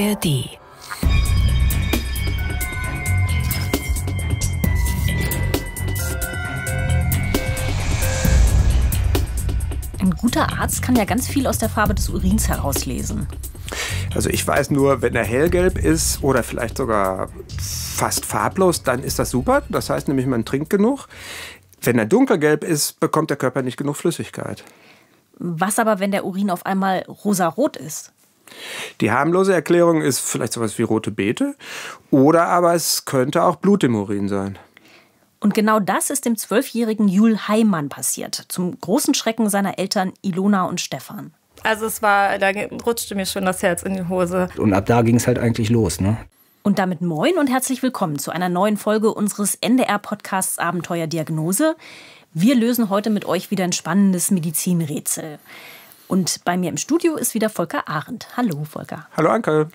ARD. Ein guter Arzt kann ja ganz viel aus der Farbe des Urins herauslesen. Also ich weiß nur, wenn er hellgelb ist oder vielleicht sogar fast farblos, dann ist das super. Das heißt nämlich, man trinkt genug. Wenn er dunkelgelb ist, bekommt der Körper nicht genug Flüssigkeit. Was aber, wenn der Urin auf einmal rosarot ist? Die harmlose Erklärung ist vielleicht sowas wie rote Beete oder aber es könnte auch Blut im Urin sein. Und genau das ist dem zwölfjährigen Jul Heimann passiert, zum großen Schrecken seiner Eltern Ilona und Stefan. Also es war, da rutschte mir schon das Herz in die Hose. Und ab da ging es halt eigentlich los, ne? Und damit moin und herzlich willkommen zu einer neuen Folge unseres NDR-Podcasts Abenteuer Diagnose. Wir lösen heute mit euch wieder ein spannendes Medizinrätsel. Und bei mir im Studio ist wieder Volker Arendt. Hallo, Volker. Hallo, Anke.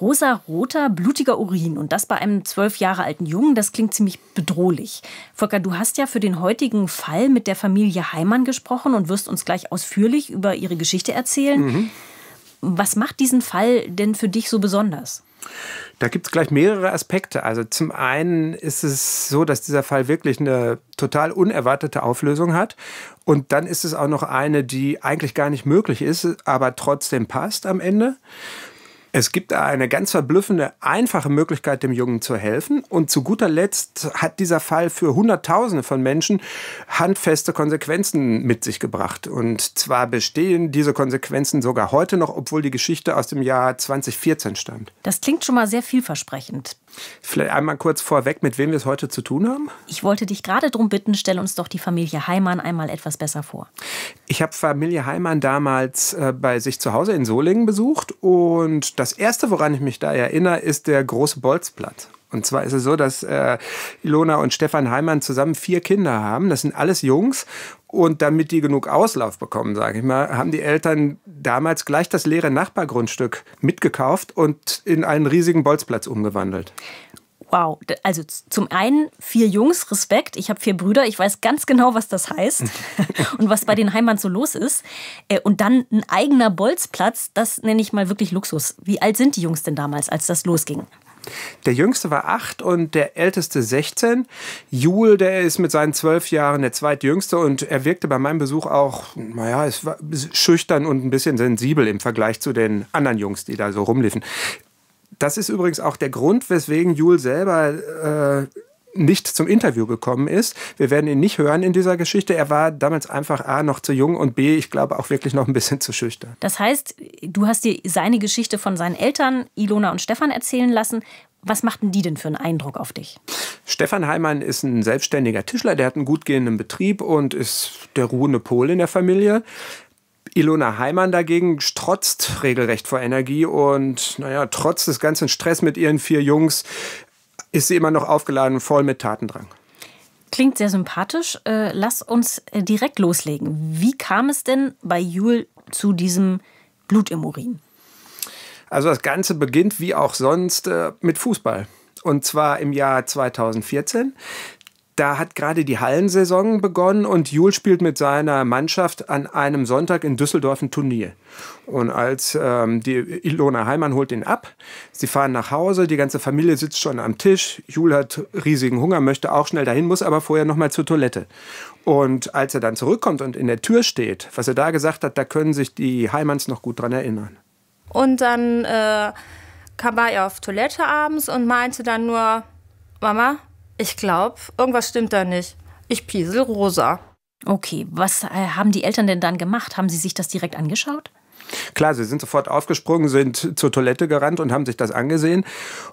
Rosa-roter, blutiger Urin und das bei einem zwölf Jahre alten Jungen, das klingt ziemlich bedrohlich. Volker, du hast ja für den heutigen Fall mit der Familie Heimann gesprochen und wirst uns gleich ausführlich über ihre Geschichte erzählen. Mhm. Was macht diesen Fall denn für dich so besonders? Da gibt es gleich mehrere Aspekte. Also zum einen ist es so, dass dieser Fall wirklich eine total unerwartete Auflösung hat. Und dann ist es auch noch eine, die eigentlich gar nicht möglich ist, aber trotzdem passt am Ende. Es gibt eine ganz verblüffende, einfache Möglichkeit, dem Jungen zu helfen. Und zu guter Letzt hat dieser Fall für Hunderttausende von Menschen handfeste Konsequenzen mit sich gebracht. Und zwar bestehen diese Konsequenzen sogar heute noch, obwohl die Geschichte aus dem Jahr 2014 stammt. Das klingt schon mal sehr vielversprechend. Vielleicht einmal kurz vorweg, mit wem wir es heute zu tun haben. Ich wollte dich gerade darum bitten, stell uns doch die Familie Heimann einmal etwas besser vor. Ich habe Familie Heimann damals äh, bei sich zu Hause in Solingen besucht und das Erste, woran ich mich da erinnere, ist der große Bolzplatz. Und zwar ist es so, dass äh, Ilona und Stefan Heimann zusammen vier Kinder haben. Das sind alles Jungs. Und damit die genug Auslauf bekommen, sage ich mal, haben die Eltern damals gleich das leere Nachbargrundstück mitgekauft und in einen riesigen Bolzplatz umgewandelt. Wow, also zum einen vier Jungs, Respekt. Ich habe vier Brüder, ich weiß ganz genau, was das heißt und was bei den Heimann so los ist. Äh, und dann ein eigener Bolzplatz, das nenne ich mal wirklich Luxus. Wie alt sind die Jungs denn damals, als das losging? Der jüngste war acht und der älteste 16. Jule, der ist mit seinen zwölf Jahren der zweitjüngste und er wirkte bei meinem Besuch auch, naja, es war schüchtern und ein bisschen sensibel im Vergleich zu den anderen Jungs, die da so rumliefen. Das ist übrigens auch der Grund, weswegen Jule selber äh, nicht zum Interview gekommen ist. Wir werden ihn nicht hören in dieser Geschichte. Er war damals einfach A noch zu jung und B, ich glaube, auch wirklich noch ein bisschen zu schüchtern. Das heißt, du hast dir seine Geschichte von seinen Eltern, Ilona und Stefan, erzählen lassen. Was machten die denn für einen Eindruck auf dich? Stefan Heimann ist ein selbstständiger Tischler, der hat einen gut gehenden Betrieb und ist der ruhende Pol in der Familie. Ilona Heimann dagegen strotzt regelrecht vor Energie und naja, trotz des ganzen Stress mit ihren vier Jungs ist sie immer noch aufgeladen, voll mit Tatendrang. Klingt sehr sympathisch. Äh, lass uns äh, direkt loslegen. Wie kam es denn bei Jule zu diesem Blut im Urin? Also das Ganze beginnt wie auch sonst äh, mit Fußball. Und zwar im Jahr 2014 da hat gerade die Hallensaison begonnen und Jul spielt mit seiner Mannschaft an einem Sonntag in Düsseldorf ein Turnier. Und als ähm, die Ilona Heimann holt ihn ab, sie fahren nach Hause, die ganze Familie sitzt schon am Tisch. Jul hat riesigen Hunger, möchte auch schnell dahin, muss aber vorher noch mal zur Toilette. Und als er dann zurückkommt und in der Tür steht, was er da gesagt hat, da können sich die Heimanns noch gut dran erinnern. Und dann äh, kam er auf Toilette abends und meinte dann nur, Mama, ich glaube, irgendwas stimmt da nicht. Ich piesel rosa. Okay, was äh, haben die Eltern denn dann gemacht? Haben sie sich das direkt angeschaut? Klar, sie sind sofort aufgesprungen, sind zur Toilette gerannt und haben sich das angesehen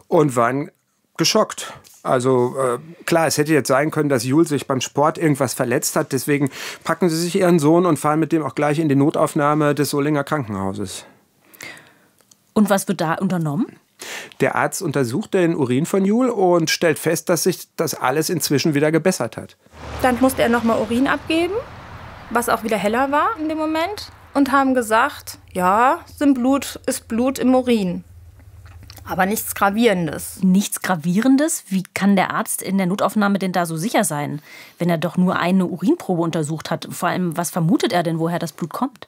und waren geschockt. Also äh, klar, es hätte jetzt sein können, dass Jul sich beim Sport irgendwas verletzt hat. Deswegen packen sie sich ihren Sohn und fahren mit dem auch gleich in die Notaufnahme des Solinger Krankenhauses. Und was wird da unternommen? Der Arzt untersucht den Urin von Jul und stellt fest, dass sich das alles inzwischen wieder gebessert hat. Dann musste er nochmal Urin abgeben, was auch wieder heller war in dem Moment, und haben gesagt, ja, sind Blut ist Blut im Urin. Aber nichts Gravierendes. Nichts Gravierendes? Wie kann der Arzt in der Notaufnahme denn da so sicher sein, wenn er doch nur eine Urinprobe untersucht hat? Vor allem, was vermutet er denn, woher das Blut kommt?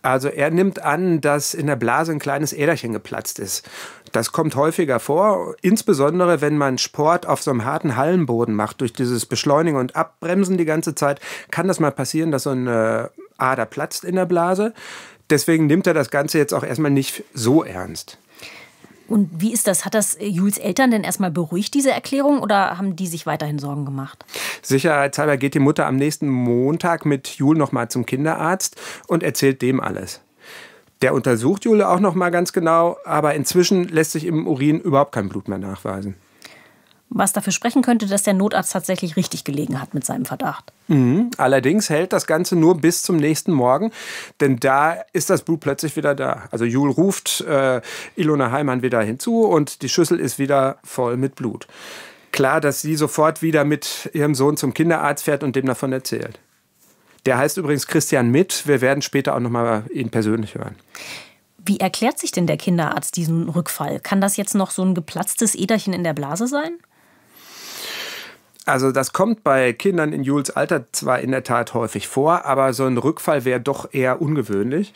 Also er nimmt an, dass in der Blase ein kleines Äderchen geplatzt ist. Das kommt häufiger vor, insbesondere wenn man Sport auf so einem harten Hallenboden macht. Durch dieses Beschleunigen und Abbremsen die ganze Zeit kann das mal passieren, dass so eine Ader platzt in der Blase. Deswegen nimmt er das Ganze jetzt auch erstmal nicht so ernst. Und wie ist das? Hat das Jules Eltern denn erstmal beruhigt, diese Erklärung, oder haben die sich weiterhin Sorgen gemacht? Sicherheitshalber geht die Mutter am nächsten Montag mit Jules nochmal zum Kinderarzt und erzählt dem alles. Der untersucht Jule auch noch mal ganz genau, aber inzwischen lässt sich im Urin überhaupt kein Blut mehr nachweisen. Was dafür sprechen könnte, dass der Notarzt tatsächlich richtig gelegen hat mit seinem Verdacht. Mhm. Allerdings hält das Ganze nur bis zum nächsten Morgen, denn da ist das Blut plötzlich wieder da. Also Jule ruft äh, Ilona Heimann wieder hinzu und die Schüssel ist wieder voll mit Blut. Klar, dass sie sofort wieder mit ihrem Sohn zum Kinderarzt fährt und dem davon erzählt. Der heißt übrigens Christian Mitt. Wir werden später auch nochmal ihn persönlich hören. Wie erklärt sich denn der Kinderarzt diesen Rückfall? Kann das jetzt noch so ein geplatztes Äderchen in der Blase sein? Also das kommt bei Kindern in Jules Alter zwar in der Tat häufig vor, aber so ein Rückfall wäre doch eher ungewöhnlich.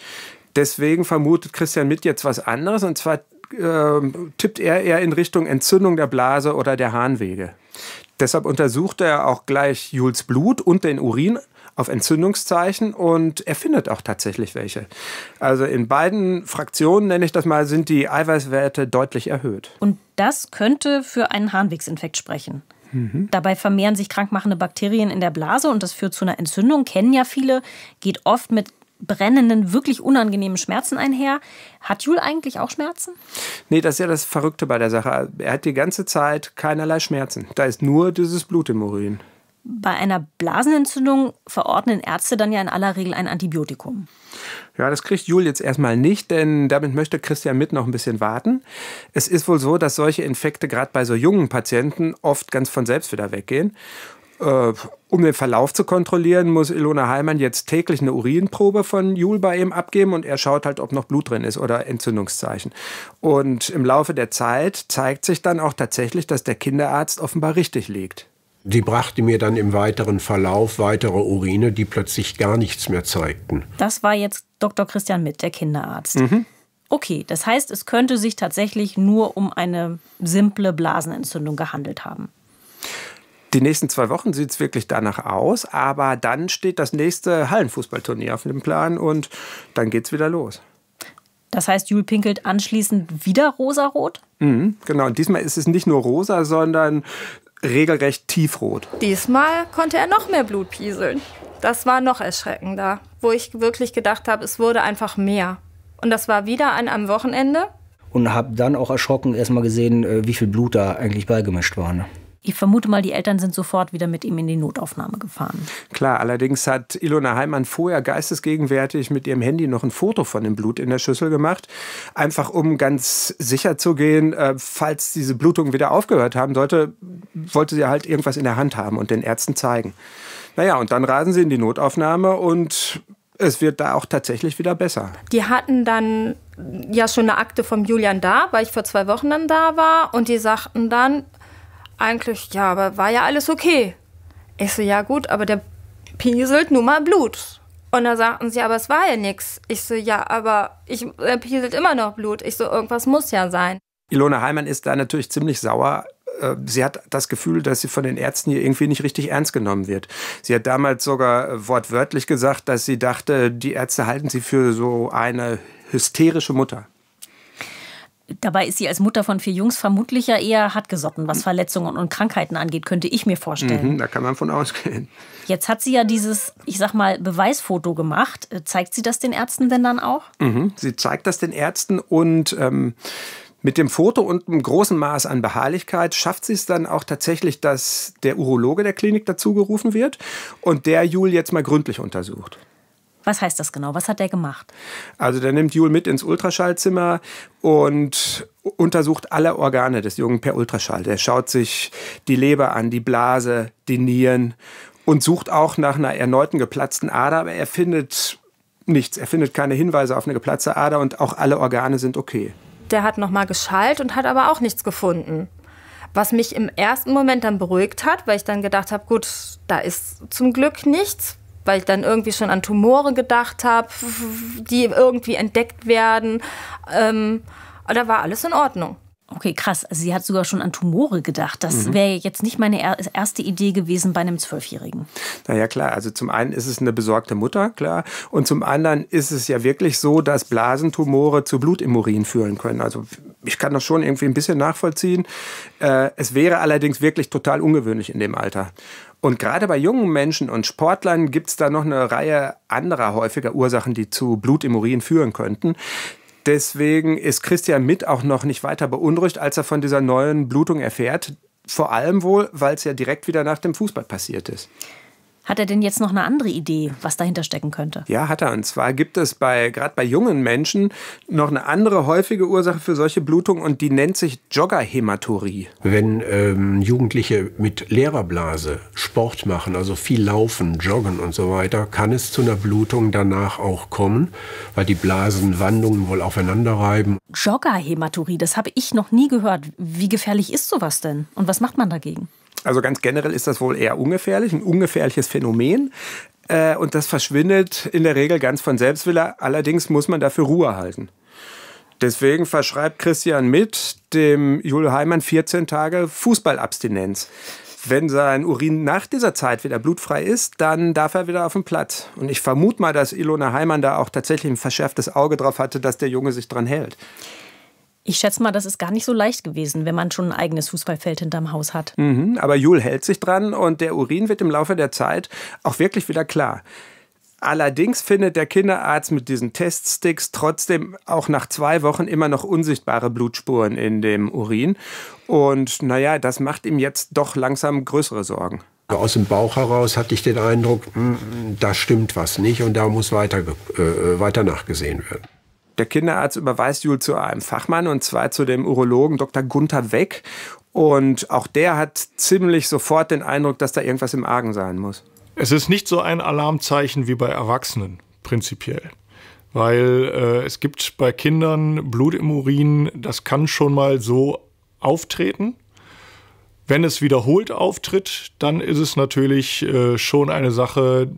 Deswegen vermutet Christian Mitt jetzt was anderes und zwar äh, tippt er eher in Richtung Entzündung der Blase oder der Harnwege. Deshalb untersucht er auch gleich Jules Blut und den Urin auf Entzündungszeichen und er findet auch tatsächlich welche. Also in beiden Fraktionen, nenne ich das mal, sind die Eiweißwerte deutlich erhöht. Und das könnte für einen Harnwegsinfekt sprechen. Mhm. Dabei vermehren sich krankmachende Bakterien in der Blase und das führt zu einer Entzündung. Kennen ja viele, geht oft mit brennenden, wirklich unangenehmen Schmerzen einher. Hat Jul eigentlich auch Schmerzen? Nee, das ist ja das Verrückte bei der Sache. Er hat die ganze Zeit keinerlei Schmerzen. Da ist nur dieses Blut im Urin. Bei einer Blasenentzündung verordnen Ärzte dann ja in aller Regel ein Antibiotikum. Ja, das kriegt Jul jetzt erstmal nicht, denn damit möchte Christian mit noch ein bisschen warten. Es ist wohl so, dass solche Infekte gerade bei so jungen Patienten oft ganz von selbst wieder weggehen. Äh, um den Verlauf zu kontrollieren, muss Ilona Heimann jetzt täglich eine Urinprobe von Jul bei ihm abgeben und er schaut halt, ob noch Blut drin ist oder Entzündungszeichen. Und im Laufe der Zeit zeigt sich dann auch tatsächlich, dass der Kinderarzt offenbar richtig liegt. Sie brachte mir dann im weiteren Verlauf weitere Urine, die plötzlich gar nichts mehr zeigten. Das war jetzt Dr. Christian Mitt, der Kinderarzt. Mhm. Okay, das heißt, es könnte sich tatsächlich nur um eine simple Blasenentzündung gehandelt haben. Die nächsten zwei Wochen sieht es wirklich danach aus, aber dann steht das nächste Hallenfußballturnier auf dem Plan und dann geht es wieder los. Das heißt, Jule pinkelt anschließend wieder rosarot? Mhm, genau, und diesmal ist es nicht nur rosa, sondern regelrecht tiefrot. Diesmal konnte er noch mehr Blut pieseln. Das war noch erschreckender, wo ich wirklich gedacht habe, es wurde einfach mehr. Und das war wieder an einem Wochenende. Und habe dann auch erschrocken erstmal gesehen, äh, wie viel Blut da eigentlich beigemischt war. Ne? Ich vermute mal, die Eltern sind sofort wieder mit ihm in die Notaufnahme gefahren. Klar, allerdings hat Ilona Heimann vorher geistesgegenwärtig mit ihrem Handy noch ein Foto von dem Blut in der Schüssel gemacht. Einfach um ganz sicher zu gehen, äh, falls diese Blutung wieder aufgehört haben sollte, wollte sie halt irgendwas in der Hand haben und den Ärzten zeigen. Naja, und dann rasen sie in die Notaufnahme und es wird da auch tatsächlich wieder besser. Die hatten dann ja schon eine Akte vom Julian da, weil ich vor zwei Wochen dann da war. Und die sagten dann, eigentlich ja, aber war ja alles okay. Ich so, ja gut, aber der pieselt nun mal Blut. Und da sagten sie, aber es war ja nix. Ich so, ja, aber ich, er pieselt immer noch Blut. Ich so, irgendwas muss ja sein. Ilona Heimann ist da natürlich ziemlich sauer. Äh, sie hat das Gefühl, dass sie von den Ärzten hier irgendwie nicht richtig ernst genommen wird. Sie hat damals sogar äh, wortwörtlich gesagt, dass sie dachte, die Ärzte halten sie für so eine hysterische Mutter. Dabei ist sie als Mutter von vier Jungs vermutlich ja eher hartgesotten, was Verletzungen und Krankheiten angeht, könnte ich mir vorstellen. Mhm, da kann man von ausgehen. Jetzt hat sie ja dieses, ich sag mal, Beweisfoto gemacht. Äh, zeigt sie das den Ärzten denn dann auch? Mhm, sie zeigt das den Ärzten und ähm, mit dem Foto und einem großen Maß an Beharrlichkeit schafft sie es dann auch tatsächlich, dass der Urologe der Klinik dazu gerufen wird und der Jul jetzt mal gründlich untersucht. Was heißt das genau? Was hat der gemacht? Also der nimmt Jule mit ins Ultraschallzimmer und untersucht alle Organe des Jungen per Ultraschall. Der schaut sich die Leber an, die Blase, die Nieren und sucht auch nach einer erneuten geplatzten Ader, aber er findet nichts. Er findet keine Hinweise auf eine geplatzte Ader und auch alle Organe sind okay. Der hat nochmal geschallt und hat aber auch nichts gefunden. Was mich im ersten Moment dann beruhigt hat, weil ich dann gedacht habe, gut, da ist zum Glück nichts, weil ich dann irgendwie schon an Tumore gedacht habe, die irgendwie entdeckt werden. Ähm, da war alles in Ordnung. Okay, krass. Also sie hat sogar schon an Tumore gedacht. Das mhm. wäre jetzt nicht meine erste Idee gewesen bei einem Zwölfjährigen. Naja, klar. Also zum einen ist es eine besorgte Mutter, klar. Und zum anderen ist es ja wirklich so, dass Blasentumore zu Blutimurin führen können. Also ich kann das schon irgendwie ein bisschen nachvollziehen. Äh, es wäre allerdings wirklich total ungewöhnlich in dem Alter. Und gerade bei jungen Menschen und Sportlern gibt es da noch eine Reihe anderer häufiger Ursachen, die zu Blutimurien führen könnten. Deswegen ist Christian mit auch noch nicht weiter beunruhigt, als er von dieser neuen Blutung erfährt. Vor allem wohl, weil es ja direkt wieder nach dem Fußball passiert ist. Hat er denn jetzt noch eine andere Idee, was dahinter stecken könnte? Ja, hat er. Und zwar gibt es bei, gerade bei jungen Menschen, noch eine andere häufige Ursache für solche Blutungen und die nennt sich Joggerhämaturie. Wenn ähm, Jugendliche mit Lehrerblase Sport machen, also viel laufen, joggen und so weiter, kann es zu einer Blutung danach auch kommen, weil die Blasenwandungen wohl aufeinander reiben. Joggerhämaturie, das habe ich noch nie gehört. Wie gefährlich ist sowas denn? Und was macht man dagegen? Also ganz generell ist das wohl eher ungefährlich, ein ungefährliches Phänomen. Äh, und das verschwindet in der Regel ganz von selbst. Allerdings muss man dafür Ruhe halten. Deswegen verschreibt Christian mit dem Jule Heimann 14 Tage Fußballabstinenz. Wenn sein Urin nach dieser Zeit wieder blutfrei ist, dann darf er wieder auf den Platz. Und ich vermute mal, dass Ilona Heimann da auch tatsächlich ein verschärftes Auge drauf hatte, dass der Junge sich dran hält. Ich schätze mal, das ist gar nicht so leicht gewesen, wenn man schon ein eigenes Fußballfeld hinterm Haus hat. Mhm, aber Jul hält sich dran und der Urin wird im Laufe der Zeit auch wirklich wieder klar. Allerdings findet der Kinderarzt mit diesen Teststicks trotzdem auch nach zwei Wochen immer noch unsichtbare Blutspuren in dem Urin. Und naja, das macht ihm jetzt doch langsam größere Sorgen. Aus dem Bauch heraus hatte ich den Eindruck, mm, mm, da stimmt was nicht und da muss weiter, äh, äh, weiter nachgesehen werden. Der Kinderarzt überweist Jule zu einem Fachmann und zwar zu dem Urologen Dr. Gunther Weck. Und auch der hat ziemlich sofort den Eindruck, dass da irgendwas im Argen sein muss. Es ist nicht so ein Alarmzeichen wie bei Erwachsenen, prinzipiell. Weil äh, es gibt bei Kindern Blut im Urin, das kann schon mal so auftreten. Wenn es wiederholt auftritt, dann ist es natürlich äh, schon eine Sache,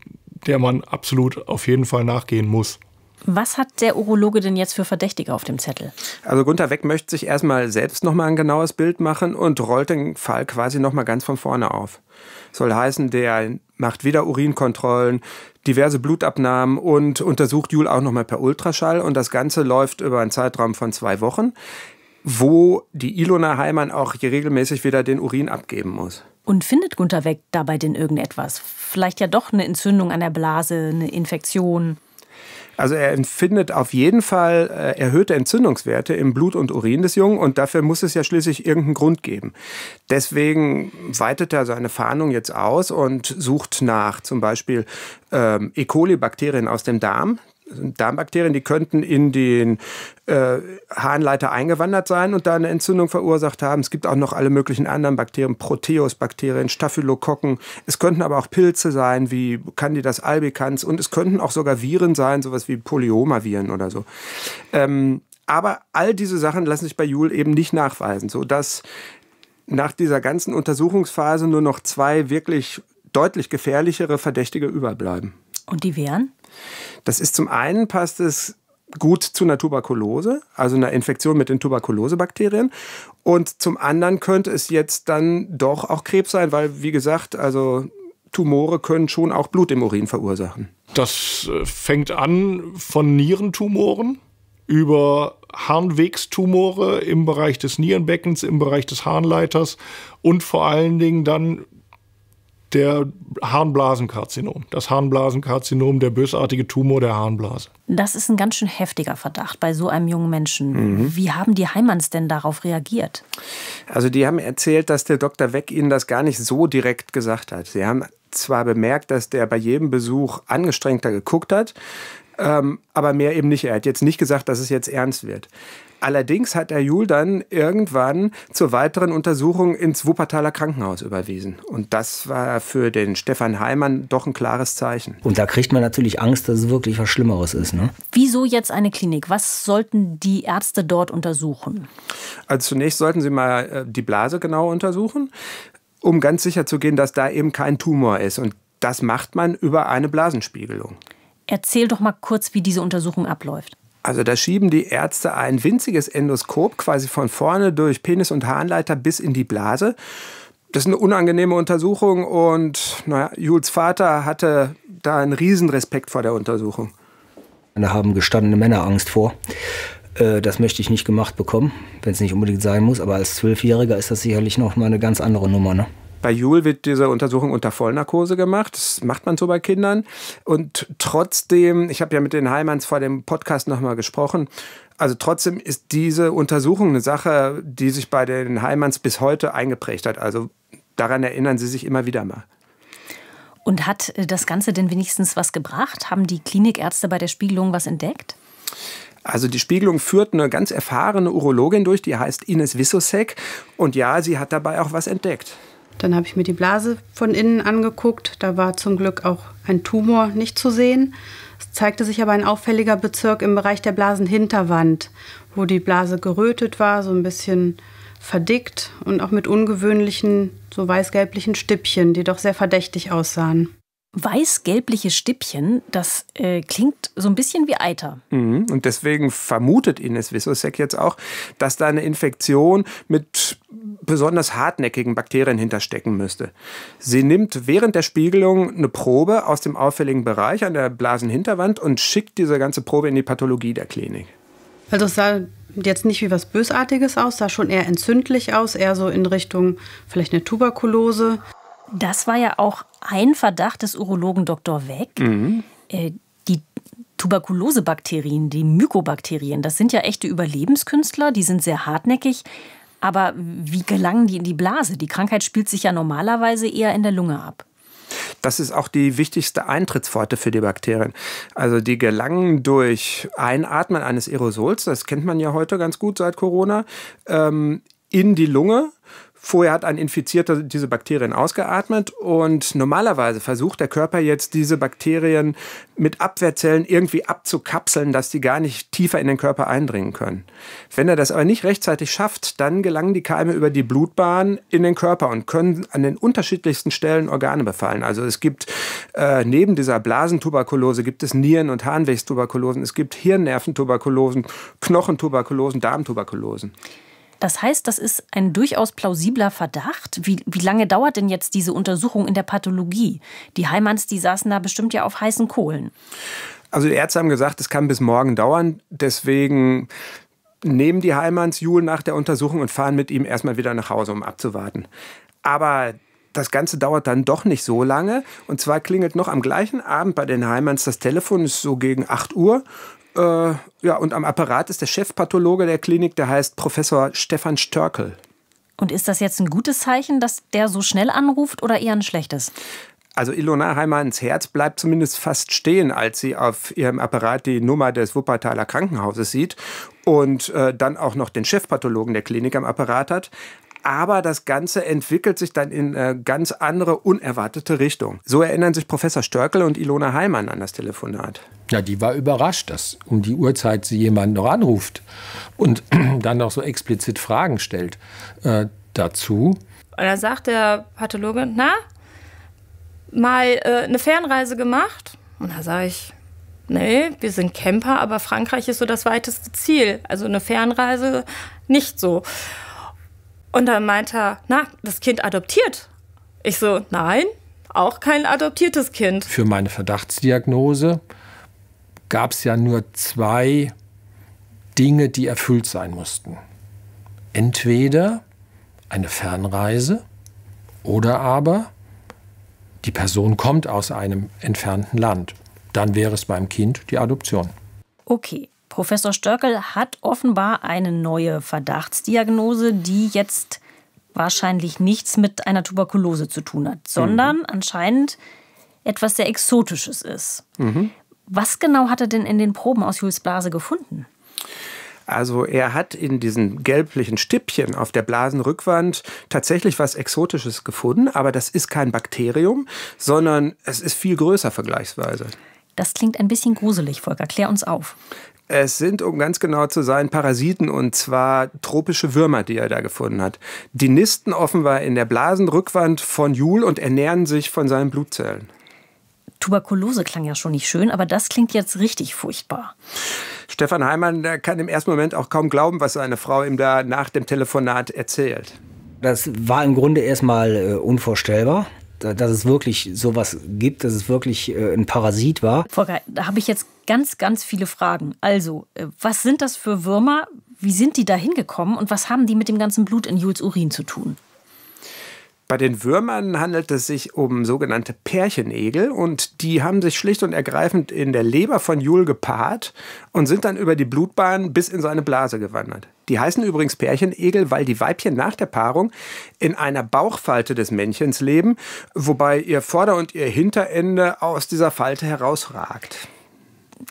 der man absolut auf jeden Fall nachgehen muss. Was hat der Urologe denn jetzt für Verdächtige auf dem Zettel? Also Gunther Weck möchte sich erstmal selbst nochmal ein genaues Bild machen und rollt den Fall quasi nochmal ganz von vorne auf. Soll heißen, der macht wieder Urinkontrollen, diverse Blutabnahmen und untersucht Jule auch nochmal per Ultraschall. Und das Ganze läuft über einen Zeitraum von zwei Wochen, wo die Ilona Heimann auch hier regelmäßig wieder den Urin abgeben muss. Und findet Gunther Weck dabei denn irgendetwas? Vielleicht ja doch eine Entzündung an der Blase, eine Infektion? Also er empfindet auf jeden Fall äh, erhöhte Entzündungswerte im Blut und Urin des Jungen und dafür muss es ja schließlich irgendeinen Grund geben. Deswegen weitet er seine Fahndung jetzt aus und sucht nach zum Beispiel ähm, E. coli-Bakterien aus dem Darm, Darmbakterien, die könnten in den äh, Harnleiter eingewandert sein und da eine Entzündung verursacht haben. Es gibt auch noch alle möglichen anderen Bakterien, Proteusbakterien, Staphylokokken. Es könnten aber auch Pilze sein, wie Candidas albicans und es könnten auch sogar Viren sein, sowas wie Polyomaviren oder so. Ähm, aber all diese Sachen lassen sich bei Jule eben nicht nachweisen, sodass nach dieser ganzen Untersuchungsphase nur noch zwei wirklich deutlich gefährlichere Verdächtige überbleiben. Und die wären? Das ist zum einen passt es gut zu einer Tuberkulose, also einer Infektion mit den Tuberkulosebakterien. Und zum anderen könnte es jetzt dann doch auch Krebs sein, weil, wie gesagt, also Tumore können schon auch Blut im Urin verursachen. Das äh, fängt an von Nierentumoren über Harnwegstumore im Bereich des Nierenbeckens, im Bereich des Harnleiters und vor allen Dingen dann der Harnblasenkarzinom. Das Harnblasenkarzinom, der bösartige Tumor der Harnblase. Das ist ein ganz schön heftiger Verdacht bei so einem jungen Menschen. Mhm. Wie haben die Heimanns denn darauf reagiert? Also die haben erzählt, dass der Dr. Weck ihnen das gar nicht so direkt gesagt hat. Sie haben zwar bemerkt, dass der bei jedem Besuch angestrengter geguckt hat, ähm, aber mehr eben nicht. Er hat jetzt nicht gesagt, dass es jetzt ernst wird. Allerdings hat der Jul dann irgendwann zur weiteren Untersuchung ins Wuppertaler Krankenhaus überwiesen. Und das war für den Stefan Heimann doch ein klares Zeichen. Und da kriegt man natürlich Angst, dass es wirklich was Schlimmeres ist. Ne? Wieso jetzt eine Klinik? Was sollten die Ärzte dort untersuchen? Also zunächst sollten sie mal äh, die Blase genau untersuchen um ganz sicher zu gehen, dass da eben kein Tumor ist. Und das macht man über eine Blasenspiegelung. Erzähl doch mal kurz, wie diese Untersuchung abläuft. Also da schieben die Ärzte ein winziges Endoskop quasi von vorne durch Penis und Harnleiter bis in die Blase. Das ist eine unangenehme Untersuchung und naja, Jules Vater hatte da einen Riesenrespekt vor der Untersuchung. Da haben gestandene Männer Angst vor. Äh, das möchte ich nicht gemacht bekommen, wenn es nicht unbedingt sein muss. Aber als Zwölfjähriger ist das sicherlich noch mal eine ganz andere Nummer. Ne? Bei Jule wird diese Untersuchung unter Vollnarkose gemacht. Das macht man so bei Kindern. Und trotzdem, ich habe ja mit den Heimanns vor dem Podcast nochmal gesprochen, also trotzdem ist diese Untersuchung eine Sache, die sich bei den Heimanns bis heute eingeprägt hat. Also daran erinnern sie sich immer wieder mal. Und hat äh, das Ganze denn wenigstens was gebracht? Haben die Klinikärzte bei der Spiegelung was entdeckt? Also die Spiegelung führt eine ganz erfahrene Urologin durch, die heißt Ines Wissosek. Und ja, sie hat dabei auch was entdeckt. Dann habe ich mir die Blase von innen angeguckt. Da war zum Glück auch ein Tumor nicht zu sehen. Es zeigte sich aber ein auffälliger Bezirk im Bereich der Blasenhinterwand, wo die Blase gerötet war, so ein bisschen verdickt und auch mit ungewöhnlichen, so weißgelblichen Stippchen, die doch sehr verdächtig aussahen weiß-gelbliche Stippchen, das äh, klingt so ein bisschen wie Eiter. Mhm. Und deswegen vermutet Ines Wissosek jetzt auch, dass da eine Infektion mit besonders hartnäckigen Bakterien hinterstecken müsste. Sie nimmt während der Spiegelung eine Probe aus dem auffälligen Bereich an der Blasenhinterwand und schickt diese ganze Probe in die Pathologie der Klinik. Also es sah jetzt nicht wie was Bösartiges aus, sah schon eher entzündlich aus, eher so in Richtung vielleicht eine Tuberkulose. Das war ja auch ein Verdacht des Urologen Dr. Weg. Mhm. Äh, die Tuberkulosebakterien, die Mykobakterien, das sind ja echte Überlebenskünstler, die sind sehr hartnäckig. Aber wie gelangen die in die Blase? Die Krankheit spielt sich ja normalerweise eher in der Lunge ab. Das ist auch die wichtigste Eintrittspforte für die Bakterien. Also die gelangen durch Einatmen eines Aerosols, das kennt man ja heute ganz gut seit Corona, ähm, in die Lunge Vorher hat ein Infizierter diese Bakterien ausgeatmet und normalerweise versucht der Körper jetzt diese Bakterien mit Abwehrzellen irgendwie abzukapseln, dass die gar nicht tiefer in den Körper eindringen können. Wenn er das aber nicht rechtzeitig schafft, dann gelangen die Keime über die Blutbahn in den Körper und können an den unterschiedlichsten Stellen Organe befallen. Also es gibt äh, neben dieser Blasentuberkulose gibt es Nieren- und Harnwegstuberkulosen, es gibt Hirnnerventuberkulosen, Knochentuberkulosen, Darmtuberkulosen. Das heißt, das ist ein durchaus plausibler Verdacht. Wie, wie lange dauert denn jetzt diese Untersuchung in der Pathologie? Die Heimanns, die saßen da bestimmt ja auf heißen Kohlen. Also die Ärzte haben gesagt, es kann bis morgen dauern. Deswegen nehmen die Heimanns Jul nach der Untersuchung und fahren mit ihm erstmal wieder nach Hause, um abzuwarten. Aber das Ganze dauert dann doch nicht so lange. Und zwar klingelt noch am gleichen Abend bei den Heimanns das Telefon, ist so gegen 8 Uhr. Äh, ja, und am Apparat ist der Chefpathologe der Klinik, der heißt Professor Stefan Störkel. Und ist das jetzt ein gutes Zeichen, dass der so schnell anruft oder eher ein schlechtes? Also Ilona Heimanns Herz bleibt zumindest fast stehen, als sie auf ihrem Apparat die Nummer des Wuppertaler Krankenhauses sieht und äh, dann auch noch den Chefpathologen der Klinik am Apparat hat aber das Ganze entwickelt sich dann in eine äh, ganz andere, unerwartete Richtung. So erinnern sich Professor Störkel und Ilona Heimann an das Telefonat. Ja, die war überrascht, dass um die Uhrzeit sie jemanden noch anruft und dann noch so explizit Fragen stellt äh, dazu. Und dann sagt der Pathologe, na, mal äh, eine Fernreise gemacht? Und da sage ich, nee, wir sind Camper, aber Frankreich ist so das weiteste Ziel. Also eine Fernreise nicht so. Und dann meinte er, na, das Kind adoptiert. Ich so, nein, auch kein adoptiertes Kind. Für meine Verdachtsdiagnose gab es ja nur zwei Dinge, die erfüllt sein mussten. Entweder eine Fernreise oder aber die Person kommt aus einem entfernten Land. Dann wäre es beim Kind die Adoption. Okay, Professor Störkel hat offenbar eine neue Verdachtsdiagnose, die jetzt wahrscheinlich nichts mit einer Tuberkulose zu tun hat, sondern mhm. anscheinend etwas sehr Exotisches ist. Mhm. Was genau hat er denn in den Proben aus Jules Blase gefunden? Also er hat in diesen gelblichen Stippchen auf der Blasenrückwand tatsächlich was Exotisches gefunden, aber das ist kein Bakterium, sondern es ist viel größer vergleichsweise. Das klingt ein bisschen gruselig, Volker. Klär uns auf. Es sind, um ganz genau zu sein, Parasiten und zwar tropische Würmer, die er da gefunden hat. Die nisten offenbar in der Blasenrückwand von Jul und ernähren sich von seinen Blutzellen. Tuberkulose klang ja schon nicht schön, aber das klingt jetzt richtig furchtbar. Stefan Heimann kann im ersten Moment auch kaum glauben, was seine Frau ihm da nach dem Telefonat erzählt. Das war im Grunde erstmal äh, unvorstellbar dass es wirklich sowas gibt, dass es wirklich äh, ein Parasit war. Volker, da habe ich jetzt ganz, ganz viele Fragen. Also, äh, was sind das für Würmer? Wie sind die da hingekommen und was haben die mit dem ganzen Blut in Jules Urin zu tun? Bei den Würmern handelt es sich um sogenannte Pärchenegel und die haben sich schlicht und ergreifend in der Leber von Jule gepaart und sind dann über die Blutbahn bis in seine Blase gewandert. Die heißen übrigens Pärchenegel, weil die Weibchen nach der Paarung in einer Bauchfalte des Männchens leben, wobei ihr Vorder- und ihr Hinterende aus dieser Falte herausragt.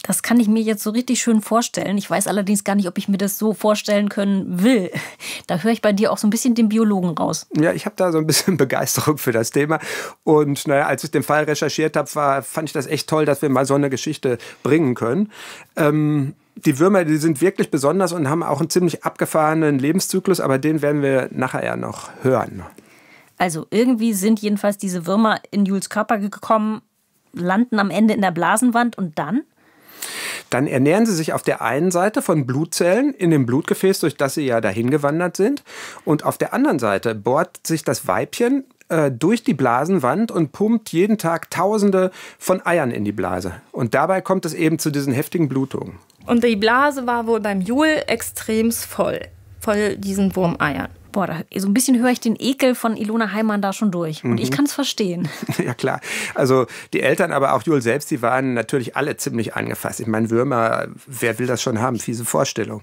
Das kann ich mir jetzt so richtig schön vorstellen. Ich weiß allerdings gar nicht, ob ich mir das so vorstellen können will. Da höre ich bei dir auch so ein bisschen den Biologen raus. Ja, ich habe da so ein bisschen Begeisterung für das Thema. Und naja, als ich den Fall recherchiert habe, fand ich das echt toll, dass wir mal so eine Geschichte bringen können. Ähm, die Würmer, die sind wirklich besonders und haben auch einen ziemlich abgefahrenen Lebenszyklus, aber den werden wir nachher ja noch hören. Also irgendwie sind jedenfalls diese Würmer in Jules Körper gekommen, landen am Ende in der Blasenwand und dann? Dann ernähren sie sich auf der einen Seite von Blutzellen in dem Blutgefäß, durch das sie ja dahin gewandert sind. Und auf der anderen Seite bohrt sich das Weibchen äh, durch die Blasenwand und pumpt jeden Tag Tausende von Eiern in die Blase. Und dabei kommt es eben zu diesen heftigen Blutungen. Und die Blase war wohl beim Jul extremst voll, voll diesen Wurmeiern. Boah, da, so ein bisschen höre ich den Ekel von Ilona Heimann da schon durch. Und mhm. ich kann es verstehen. Ja, klar. Also die Eltern, aber auch Jul selbst, die waren natürlich alle ziemlich angefasst. Ich meine, Würmer, wer will das schon haben? Fiese Vorstellung.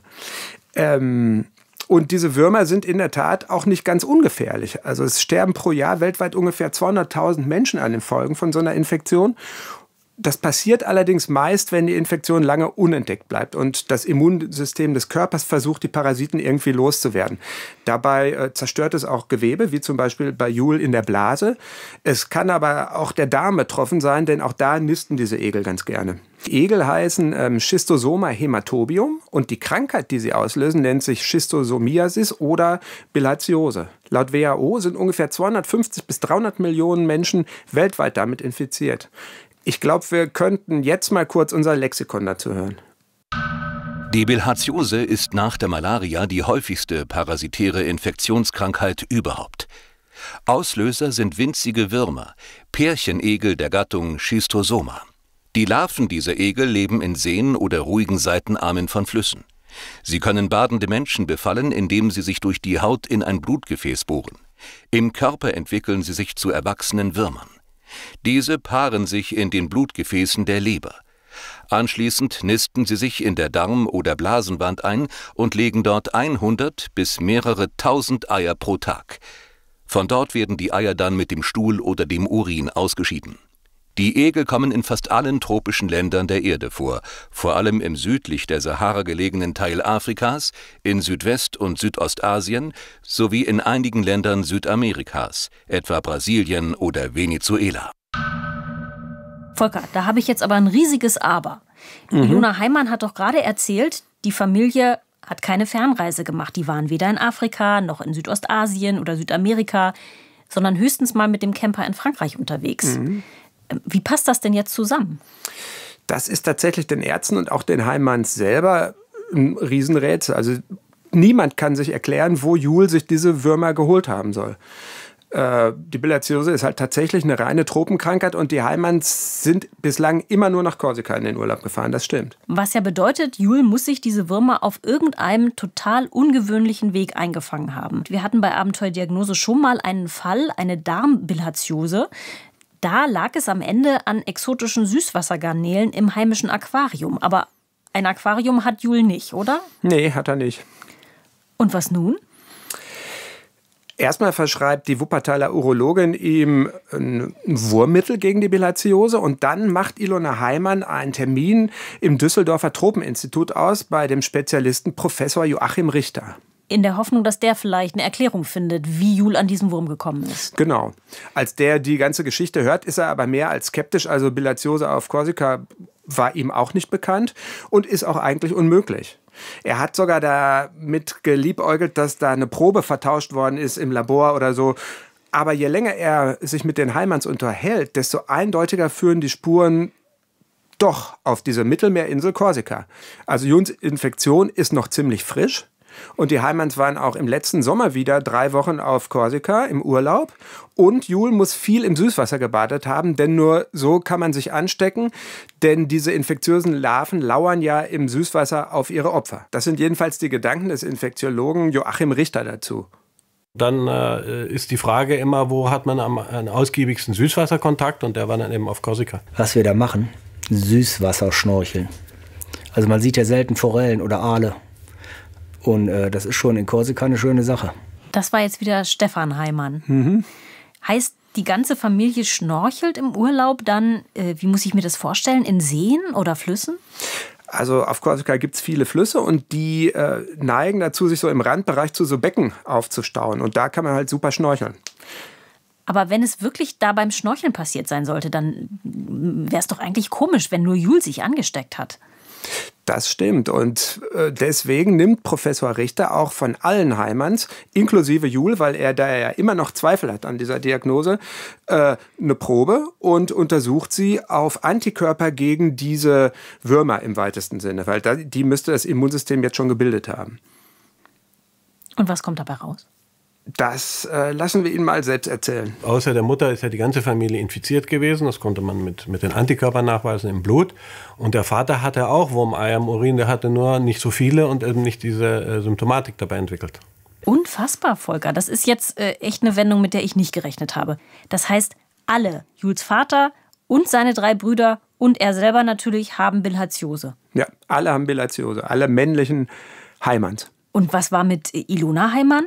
Ähm, und diese Würmer sind in der Tat auch nicht ganz ungefährlich. Also es sterben pro Jahr weltweit ungefähr 200.000 Menschen an den Folgen von so einer Infektion. Das passiert allerdings meist, wenn die Infektion lange unentdeckt bleibt und das Immunsystem des Körpers versucht, die Parasiten irgendwie loszuwerden. Dabei äh, zerstört es auch Gewebe, wie zum Beispiel bei Jule in der Blase. Es kann aber auch der Darm betroffen sein, denn auch da nisten diese Egel ganz gerne. Die Egel heißen ähm, Schistosoma hematobium und die Krankheit, die sie auslösen, nennt sich Schistosomiasis oder Bilatiose. Laut WHO sind ungefähr 250 bis 300 Millionen Menschen weltweit damit infiziert. Ich glaube, wir könnten jetzt mal kurz unser Lexikon dazu hören. Die Bilharziose ist nach der Malaria die häufigste parasitäre Infektionskrankheit überhaupt. Auslöser sind winzige Würmer, Pärchenegel der Gattung Schistosoma. Die Larven dieser Egel leben in Seen oder ruhigen Seitenarmen von Flüssen. Sie können badende Menschen befallen, indem sie sich durch die Haut in ein Blutgefäß bohren. Im Körper entwickeln sie sich zu erwachsenen Würmern. Diese paaren sich in den Blutgefäßen der Leber. Anschließend nisten sie sich in der Darm- oder Blasenwand ein und legen dort 100 bis mehrere tausend Eier pro Tag. Von dort werden die Eier dann mit dem Stuhl oder dem Urin ausgeschieden. Die Egel kommen in fast allen tropischen Ländern der Erde vor, vor allem im südlich der Sahara gelegenen Teil Afrikas, in Südwest- und Südostasien sowie in einigen Ländern Südamerikas, etwa Brasilien oder Venezuela. Volker, da habe ich jetzt aber ein riesiges Aber. Mhm. Luna Heimann hat doch gerade erzählt, die Familie hat keine Fernreise gemacht. Die waren weder in Afrika noch in Südostasien oder Südamerika, sondern höchstens mal mit dem Camper in Frankreich unterwegs. Mhm. Wie passt das denn jetzt zusammen? Das ist tatsächlich den Ärzten und auch den Heimanns selber ein Riesenrätsel. Also niemand kann sich erklären, wo Jule sich diese Würmer geholt haben soll. Äh, die Bilharziose ist halt tatsächlich eine reine Tropenkrankheit und die Heimanns sind bislang immer nur nach Korsika in den Urlaub gefahren, das stimmt. Was ja bedeutet, Jul muss sich diese Würmer auf irgendeinem total ungewöhnlichen Weg eingefangen haben. Wir hatten bei Abenteuerdiagnose schon mal einen Fall, eine Darmbilharziose. Da lag es am Ende an exotischen Süßwassergarnelen im heimischen Aquarium. Aber ein Aquarium hat Jul nicht, oder? Nee, hat er nicht. Und was nun? Erstmal verschreibt die Wuppertaler Urologin ihm ein Wurmmittel gegen die Bilharziose und dann macht Ilona Heimann einen Termin im Düsseldorfer Tropeninstitut aus bei dem Spezialisten Professor Joachim Richter in der Hoffnung, dass der vielleicht eine Erklärung findet, wie Jul an diesen Wurm gekommen ist. Genau. Als der die ganze Geschichte hört, ist er aber mehr als skeptisch. Also Bilatiose auf Korsika war ihm auch nicht bekannt und ist auch eigentlich unmöglich. Er hat sogar damit geliebäugelt, dass da eine Probe vertauscht worden ist im Labor oder so. Aber je länger er sich mit den Heimanns unterhält, desto eindeutiger führen die Spuren doch auf diese Mittelmeerinsel Korsika. Also Juns Infektion ist noch ziemlich frisch. Und die Heimanns waren auch im letzten Sommer wieder drei Wochen auf Korsika im Urlaub. Und Jul muss viel im Süßwasser gebadet haben, denn nur so kann man sich anstecken, denn diese infektiösen Larven lauern ja im Süßwasser auf ihre Opfer. Das sind jedenfalls die Gedanken des Infektiologen Joachim Richter dazu. Dann äh, ist die Frage immer, wo hat man am, äh, am ausgiebigsten Süßwasserkontakt? Und der war dann eben auf Korsika. Was wir da machen? Süßwasserschnorcheln. Also man sieht ja selten Forellen oder Aale. Und äh, das ist schon in Korsika eine schöne Sache. Das war jetzt wieder Stefan Heimann. Mhm. Heißt, die ganze Familie schnorchelt im Urlaub dann, äh, wie muss ich mir das vorstellen, in Seen oder Flüssen? Also auf Korsika gibt es viele Flüsse und die äh, neigen dazu, sich so im Randbereich zu so Becken aufzustauen. Und da kann man halt super schnorcheln. Aber wenn es wirklich da beim Schnorcheln passiert sein sollte, dann wäre es doch eigentlich komisch, wenn nur Jul sich angesteckt hat. Das stimmt. Und äh, deswegen nimmt Professor Richter auch von allen Heimanns, inklusive Jul, weil er da ja immer noch Zweifel hat an dieser Diagnose, äh, eine Probe und untersucht sie auf Antikörper gegen diese Würmer im weitesten Sinne, weil die müsste das Immunsystem jetzt schon gebildet haben. Und was kommt dabei raus? Das äh, lassen wir Ihnen mal selbst erzählen. Außer der Mutter ist ja die ganze Familie infiziert gewesen. Das konnte man mit, mit den Antikörpern nachweisen im Blut. Und der Vater hatte auch Wurmeier im Urin. Der hatte nur nicht so viele und eben nicht diese äh, Symptomatik dabei entwickelt. Unfassbar, Volker. Das ist jetzt äh, echt eine Wendung, mit der ich nicht gerechnet habe. Das heißt, alle, Jules Vater und seine drei Brüder und er selber natürlich, haben Bilharziose. Ja, alle haben Bilharziose. Alle männlichen Heimans. Und was war mit Ilona Heimann?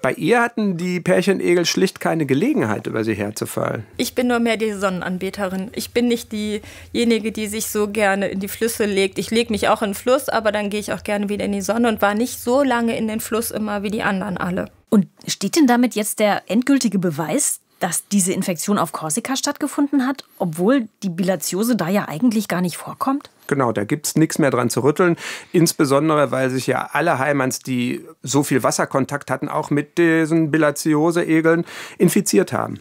Bei ihr hatten die Pärchenegel schlicht keine Gelegenheit, über sie herzufallen. Ich bin nur mehr die Sonnenanbeterin. Ich bin nicht diejenige, die sich so gerne in die Flüsse legt. Ich lege mich auch in den Fluss, aber dann gehe ich auch gerne wieder in die Sonne und war nicht so lange in den Fluss immer wie die anderen alle. Und steht denn damit jetzt der endgültige Beweis, dass diese Infektion auf Korsika stattgefunden hat, obwohl die Bilatiose da ja eigentlich gar nicht vorkommt? Genau, da gibt es nichts mehr dran zu rütteln. Insbesondere, weil sich ja alle Heimanns, die so viel Wasserkontakt hatten, auch mit diesen Bilatiose-Egeln infiziert haben.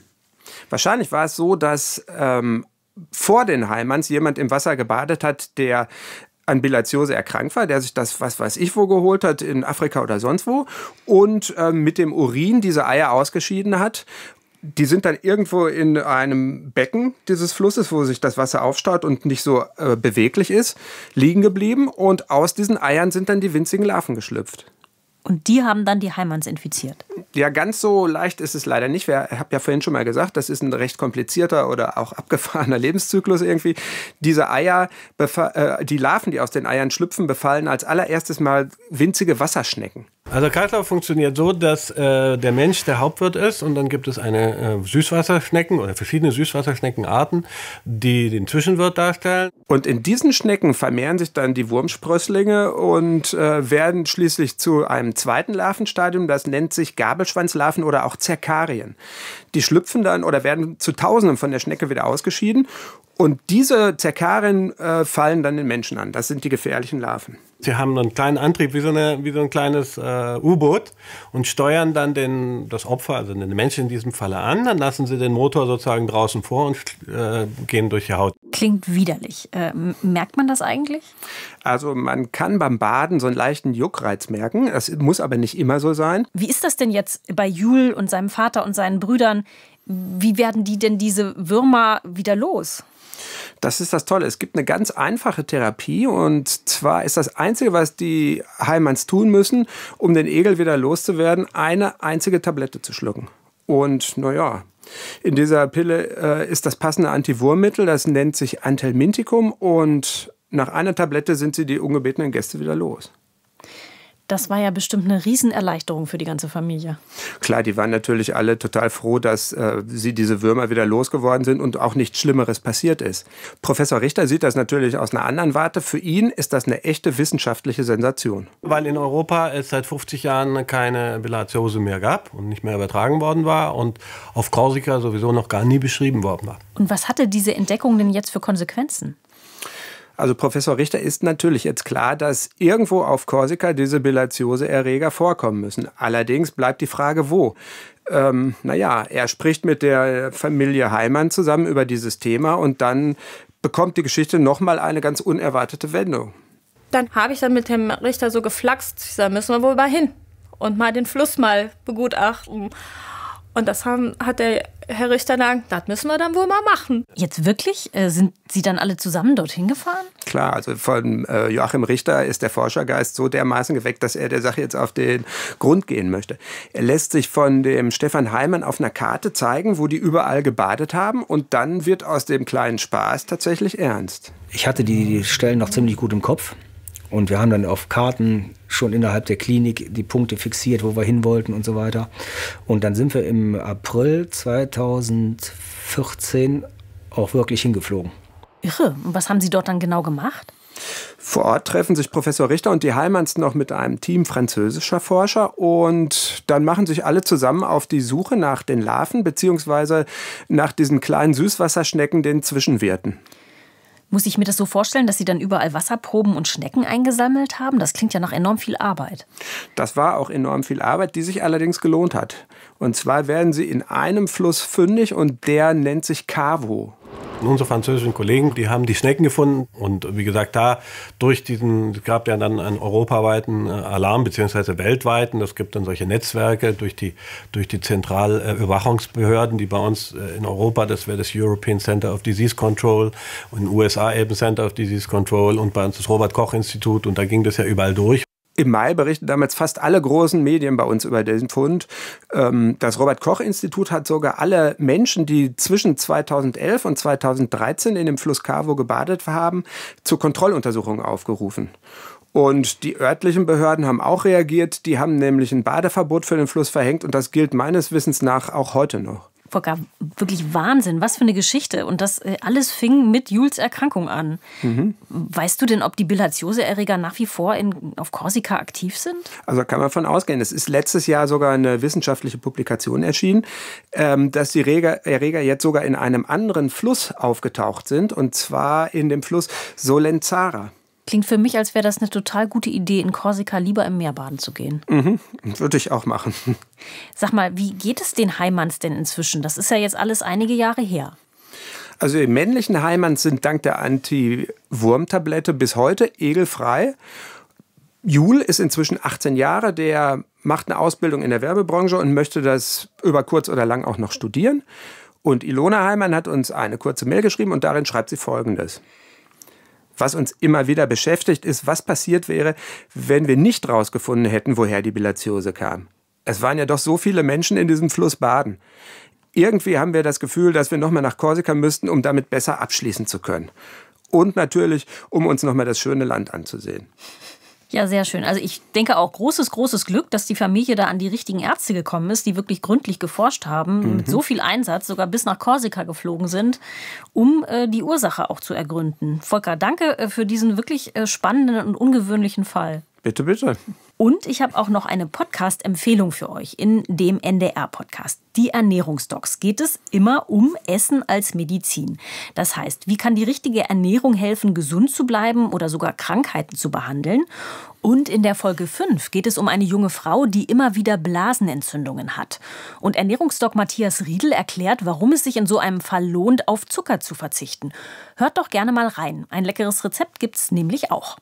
Wahrscheinlich war es so, dass ähm, vor den Heimanns jemand im Wasser gebadet hat, der an Bilatiose erkrankt war, der sich das, was weiß ich, wo geholt hat, in Afrika oder sonst wo, und äh, mit dem Urin diese Eier ausgeschieden hat die sind dann irgendwo in einem Becken dieses Flusses, wo sich das Wasser aufstaut und nicht so äh, beweglich ist, liegen geblieben. Und aus diesen Eiern sind dann die winzigen Larven geschlüpft. Und die haben dann die Heimanns infiziert. Ja, ganz so leicht ist es leider nicht. Ich habe ja vorhin schon mal gesagt, das ist ein recht komplizierter oder auch abgefahrener Lebenszyklus irgendwie. Diese Eier, äh, die Larven, die aus den Eiern schlüpfen, befallen als allererstes mal winzige Wasserschnecken. Also Kreislauf funktioniert so, dass äh, der Mensch der Hauptwirt ist und dann gibt es eine äh, Süßwasserschnecken oder verschiedene Süßwasserschneckenarten, die den Zwischenwirt darstellen. Und in diesen Schnecken vermehren sich dann die Wurmsprösslinge und äh, werden schließlich zu einem zweiten Larvenstadium, das nennt sich Gabelschwanzlarven oder auch Zerkarien. Die schlüpfen dann oder werden zu Tausenden von der Schnecke wieder ausgeschieden und diese Zerkarien äh, fallen dann den Menschen an. Das sind die gefährlichen Larven. Sie haben einen kleinen Antrieb wie so, eine, wie so ein kleines äh, U-Boot und steuern dann den, das Opfer, also den Menschen in diesem Falle an. Dann lassen sie den Motor sozusagen draußen vor und äh, gehen durch die Haut. Klingt widerlich. Äh, merkt man das eigentlich? Also man kann beim Baden so einen leichten Juckreiz merken. Das muss aber nicht immer so sein. Wie ist das denn jetzt bei Jul und seinem Vater und seinen Brüdern? Wie werden die denn diese Würmer wieder los? Das ist das Tolle. Es gibt eine ganz einfache Therapie und zwar ist das Einzige, was die Heimanns tun müssen, um den Egel wieder loszuwerden, eine einzige Tablette zu schlucken. Und naja, in dieser Pille äh, ist das passende Antiwurmmittel, das nennt sich Antelmintikum und nach einer Tablette sind sie die ungebetenen Gäste wieder los. Das war ja bestimmt eine Riesenerleichterung für die ganze Familie. Klar, die waren natürlich alle total froh, dass äh, sie diese Würmer wieder losgeworden sind und auch nichts Schlimmeres passiert ist. Professor Richter sieht das natürlich aus einer anderen Warte. Für ihn ist das eine echte wissenschaftliche Sensation. Weil in Europa es seit 50 Jahren keine Bilatiose mehr gab und nicht mehr übertragen worden war und auf Korsika sowieso noch gar nie beschrieben worden war. Und was hatte diese Entdeckung denn jetzt für Konsequenzen? Also Professor Richter ist natürlich jetzt klar, dass irgendwo auf Korsika diese Bilatiose-Erreger vorkommen müssen. Allerdings bleibt die Frage, wo. Ähm, naja, er spricht mit der Familie Heimann zusammen über dieses Thema und dann bekommt die Geschichte nochmal eine ganz unerwartete Wendung. Dann habe ich dann mit dem Richter so geflaxt, da müssen wir wohl mal hin und mal den Fluss mal begutachten. Und das haben, hat er Herr Richterlang, das müssen wir dann wohl mal machen. Jetzt wirklich? Äh, sind Sie dann alle zusammen dorthin gefahren? Klar, also von äh, Joachim Richter ist der Forschergeist so dermaßen geweckt, dass er der Sache jetzt auf den Grund gehen möchte. Er lässt sich von dem Stefan Heimann auf einer Karte zeigen, wo die überall gebadet haben und dann wird aus dem kleinen Spaß tatsächlich ernst. Ich hatte die Stellen noch ziemlich gut im Kopf und wir haben dann auf Karten schon innerhalb der Klinik die Punkte fixiert, wo wir hin wollten und so weiter. Und dann sind wir im April 2014 auch wirklich hingeflogen. Irre. Und was haben Sie dort dann genau gemacht? Vor Ort treffen sich Professor Richter und die Heimanns noch mit einem Team französischer Forscher und dann machen sich alle zusammen auf die Suche nach den Larven bzw. nach diesen kleinen Süßwasserschnecken, den Zwischenwirten. Muss ich mir das so vorstellen, dass Sie dann überall Wasserproben und Schnecken eingesammelt haben? Das klingt ja nach enorm viel Arbeit. Das war auch enorm viel Arbeit, die sich allerdings gelohnt hat. Und zwar werden sie in einem Fluss fündig und der nennt sich Cavo unsere französischen Kollegen, die haben die Schnecken gefunden und wie gesagt, da durch diesen, es gab ja dann einen europaweiten äh, Alarm beziehungsweise weltweiten, es gibt dann solche Netzwerke durch die, durch die Zentralüberwachungsbehörden, die bei uns äh, in Europa, das wäre das European Center of Disease Control und in den USA eben Center of Disease Control und bei uns das Robert Koch Institut und da ging das ja überall durch im Mai berichten damals fast alle großen Medien bei uns über den Fund. Ähm, das Robert Koch Institut hat sogar alle Menschen, die zwischen 2011 und 2013 in dem Fluss Cavo gebadet haben, zur Kontrolluntersuchung aufgerufen. Und die örtlichen Behörden haben auch reagiert. Die haben nämlich ein Badeverbot für den Fluss verhängt und das gilt meines Wissens nach auch heute noch. Rostocker. Wirklich Wahnsinn, was für eine Geschichte. Und das äh, alles fing mit Jules Erkrankung an. Mhm. Weißt du denn, ob die Bilatiose-Erreger nach wie vor in, auf Korsika aktiv sind? Also kann man davon ausgehen. Es ist letztes Jahr sogar eine wissenschaftliche Publikation erschienen, ähm, dass die Erreger jetzt sogar in einem anderen Fluss aufgetaucht sind, und zwar in dem Fluss Solenzara. Klingt für mich, als wäre das eine total gute Idee, in Korsika lieber im Meer baden zu gehen. Mhm, würde ich auch machen. Sag mal, wie geht es den Heimanns denn inzwischen? Das ist ja jetzt alles einige Jahre her. Also die männlichen Heimanns sind dank der Anti-Wurm-Tablette bis heute egelfrei. Jul ist inzwischen 18 Jahre, der macht eine Ausbildung in der Werbebranche und möchte das über kurz oder lang auch noch studieren. Und Ilona Heimann hat uns eine kurze Mail geschrieben und darin schreibt sie Folgendes was uns immer wieder beschäftigt, ist, was passiert wäre, wenn wir nicht rausgefunden hätten, woher die Bilatiose kam. Es waren ja doch so viele Menschen in diesem Fluss baden. Irgendwie haben wir das Gefühl, dass wir nochmal nach Korsika müssten, um damit besser abschließen zu können. Und natürlich, um uns nochmal das schöne Land anzusehen. Ja, sehr schön. Also ich denke auch großes, großes Glück, dass die Familie da an die richtigen Ärzte gekommen ist, die wirklich gründlich geforscht haben, mhm. mit so viel Einsatz sogar bis nach Korsika geflogen sind, um äh, die Ursache auch zu ergründen. Volker, danke äh, für diesen wirklich äh, spannenden und ungewöhnlichen Fall. Bitte, bitte. Und ich habe auch noch eine Podcast-Empfehlung für euch in dem NDR-Podcast. Die Ernährungsdocs geht es immer um Essen als Medizin. Das heißt, wie kann die richtige Ernährung helfen, gesund zu bleiben oder sogar Krankheiten zu behandeln? Und in der Folge 5 geht es um eine junge Frau, die immer wieder Blasenentzündungen hat. Und Ernährungsdoc Matthias Riedel erklärt, warum es sich in so einem Fall lohnt, auf Zucker zu verzichten. Hört doch gerne mal rein. Ein leckeres Rezept gibt es nämlich auch.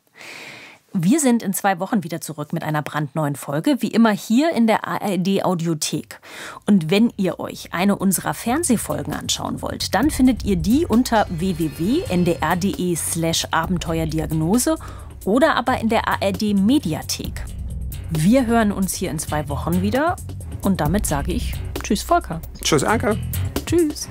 Wir sind in zwei Wochen wieder zurück mit einer brandneuen Folge, wie immer hier in der ARD Audiothek. Und wenn ihr euch eine unserer Fernsehfolgen anschauen wollt, dann findet ihr die unter www.ndr.de slash Abenteuerdiagnose oder aber in der ARD Mediathek. Wir hören uns hier in zwei Wochen wieder und damit sage ich Tschüss Volker. Tschüss Anke. Tschüss.